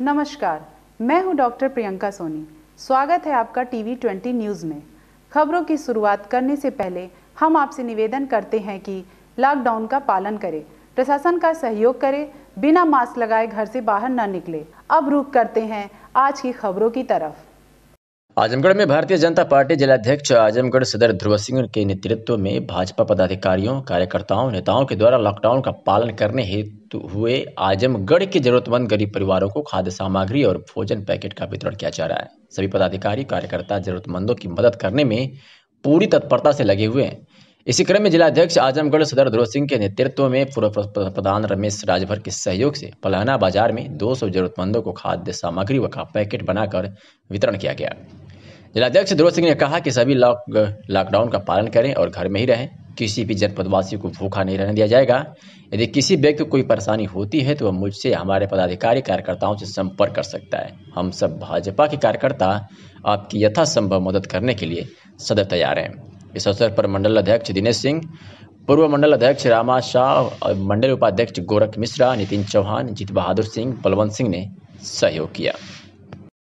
नमस्कार मैं हूं डॉक्टर प्रियंका सोनी स्वागत है आपका टीवी 20 न्यूज़ में खबरों की शुरुआत करने से पहले हम आपसे निवेदन करते हैं कि लॉकडाउन का पालन करें प्रशासन का सहयोग करें बिना मास्क लगाए घर से बाहर न निकले अब रुख करते हैं आज की खबरों की तरफ आजमगढ़ में भारतीय जनता पार्टी जिलाध्यक्ष आजमगढ़ सदर ध्रुव सिंह के नेतृत्व में भाजपा पदाधिकारियों कार्यकर्ताओं नेताओं के द्वारा लॉकडाउन का पालन करने हेतु हुए आजमगढ़ के जरूरतमंद गरीब परिवारों को खाद्य सामग्री और भोजन पैकेट का वितरण किया जा रहा है सभी पदाधिकारी कार्यकर्ता जरूरतमंदों की मदद करने में पूरी तत्परता से लगे हुए हैं इसी क्रम में जिलाध्यक्ष आजमगढ़ सदर ध्रुव सिंह के नेतृत्व में पूर्व प्रधान रमेश राजभर के सहयोग से पलाना बाजार में 200 जरूरतमंदों को खाद्य सामग्री व का पैकेट बनाकर वितरण किया गया जिलाध्यक्ष ध्रुव सिंह ने कहा कि सभी लॉक लॉकडाउन का पालन करें और घर में ही रहें किसी भी जनपदवासी को भूखा नहीं रहने दिया जाएगा यदि किसी व्यक्ति को कोई परेशानी होती है तो वह मुझसे हमारे पदाधिकारी कार्यकर्ताओं से संपर्क कर सकता है हम सब भाजपा के कार्यकर्ता आपकी यथासंभव मदद करने के लिए सदैव तैयार हैं इस अवसर पर मंडल अध्यक्ष दिनेश सिंह पूर्व मंडल अध्यक्ष रामा शाह और मंडल उपाध्यक्ष गोरख मिश्रा नितिन चौहान जीत बहादुर सिंह बलवंत सिंह ने सहयोग किया